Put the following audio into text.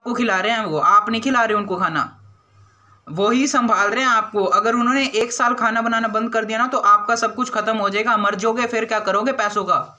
आपको खिला रहे हैं वो आप नहीं खिला रहे उनको खाना वो ही संभाल रहे हैं आपको अगर उन्होंने एक साल खाना बनाना बंद कर दिया ना तो आपका सब कुछ खत्म हो जाएगा मर जाओगे फिर क्या करोगे पैसों का